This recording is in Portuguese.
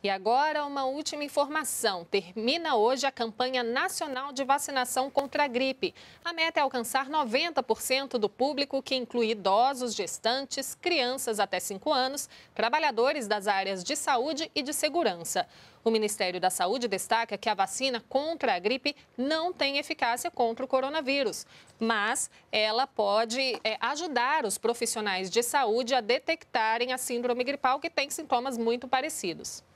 E agora, uma última informação. Termina hoje a campanha nacional de vacinação contra a gripe. A meta é alcançar 90% do público, que inclui idosos, gestantes, crianças até 5 anos, trabalhadores das áreas de saúde e de segurança. O Ministério da Saúde destaca que a vacina contra a gripe não tem eficácia contra o coronavírus, mas ela pode é, ajudar os profissionais de saúde a detectarem a síndrome gripal, que tem sintomas muito parecidos.